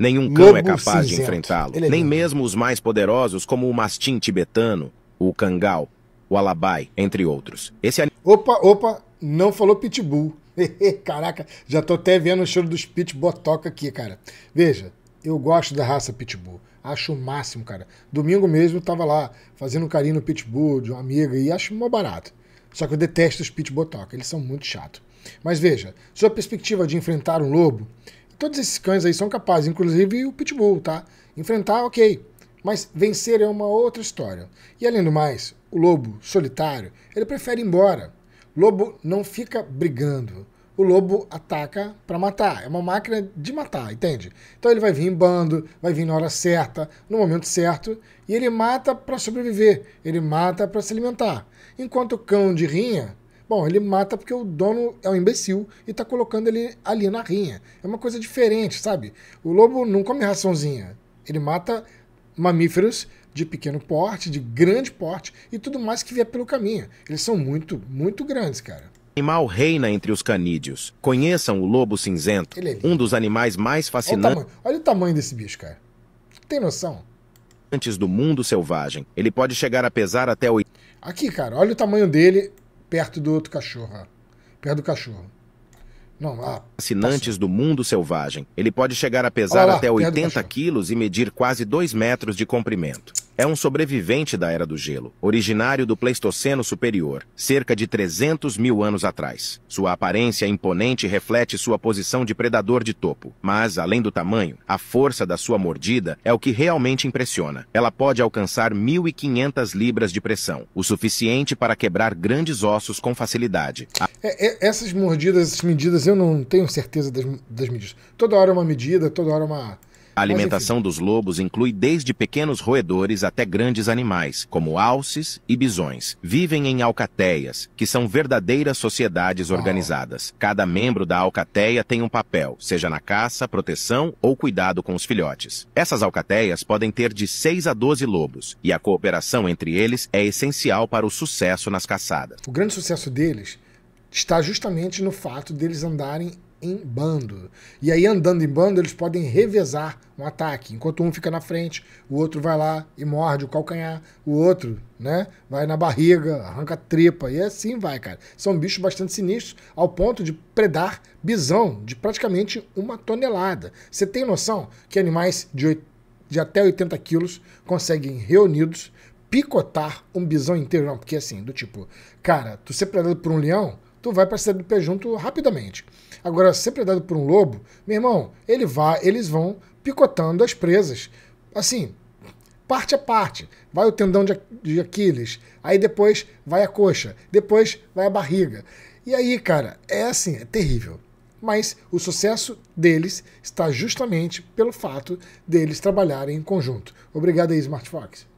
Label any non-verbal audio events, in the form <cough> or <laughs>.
Nenhum cão Lobo é capaz cinzento. de enfrentá-lo, é nem mesmo os mais poderosos como o mastim tibetano, o cangal, o alabai, entre outros. Esse an... Opa, opa, não falou pitbull. <laughs> Caraca, já tô até vendo o cheiro dos pit botoca aqui, cara. Veja, eu gosto da raça pitbull. Acho o máximo, cara. Domingo mesmo eu tava lá fazendo um carinho no pitbull de uma amiga e acho mó barato. Só que eu detesto os pit botoca, eles são muito chato. Mas veja, sua perspectiva de enfrentar um lobo todos esses cães aí são capazes, inclusive o Pitbull, tá? Enfrentar, ok. Mas vencer é uma outra história. E além do mais, o lobo solitário, ele prefere ir embora. O lobo não fica brigando. O lobo ataca para matar. É uma máquina de matar, entende? Então ele vai vir em bando, vai vir na hora certa, no momento certo, e ele mata para sobreviver, ele mata para se alimentar. Enquanto o cão de rinha, Bom, ele mata porque o dono é um imbecil e tá colocando ele ali na rinha. É uma coisa diferente, sabe? O lobo não come raçãozinha. Ele mata mamíferos de pequeno porte, de grande porte e tudo mais que vier pelo caminho. Eles são muito, muito grandes, cara. Animal reina entre os canídeos. Conheçam o lobo cinzento, é um dos animais mais fascinantes. Olha, Olha o tamanho desse bicho, cara. Tem noção? Antes do mundo selvagem, ele pode chegar a pesar até o. Aqui, cara, olha o tamanho dele perto do outro cachorro. Perto do cachorro. Não, ah, Assinantes do mundo selvagem. Ele pode chegar a pesar lá, até 80 quilos e medir quase 2 metros de comprimento é um sobrevivente da Era do Gelo, originário do Pleistoceno Superior, cerca de 300 mil anos atrás. Sua aparência imponente reflete sua posição de predador de topo, mas, além do tamanho, a força da sua mordida é o que realmente impressiona. Ela pode alcançar 1.500 libras de pressão, o suficiente para quebrar grandes ossos com facilidade. A... É, é, essas mordidas, essas medidas, eu não tenho certeza das, das medidas. Toda hora é uma medida, toda hora é uma a alimentação dos lobos inclui desde pequenos roedores até grandes animais, como alces e bisões. Vivem em alcateias, que são verdadeiras sociedades ah. organizadas. Cada membro da alcateia tem um papel, seja na caça, proteção ou cuidado com os filhotes. Essas alcateias podem ter de 6 a 12 lobos, e a cooperação entre eles é essencial para o sucesso nas caçadas. O grande sucesso deles está justamente no fato deles andarem em bando. E aí, andando em bando, eles podem revezar um ataque. Enquanto um fica na frente, o outro vai lá e morde o calcanhar, o outro, né, vai na barriga, arranca a tripa, e assim vai, cara. São bichos bastante sinistros, ao ponto de predar bisão de praticamente uma tonelada. Você tem noção que animais de de até 80 quilos conseguem reunidos picotar um bisão inteiro. Não, porque assim, do tipo, cara, tu ser predado por um leão, tu vai para pé junto rapidamente. Agora, ser predado por um lobo, meu irmão, ele vai, eles vão picotando as presas. Assim, parte a parte. Vai o tendão de Aquiles, aí depois vai a coxa, depois vai a barriga. E aí, cara, é assim, é terrível. Mas o sucesso deles está justamente pelo fato deles trabalharem em conjunto. Obrigado aí, Smartfox.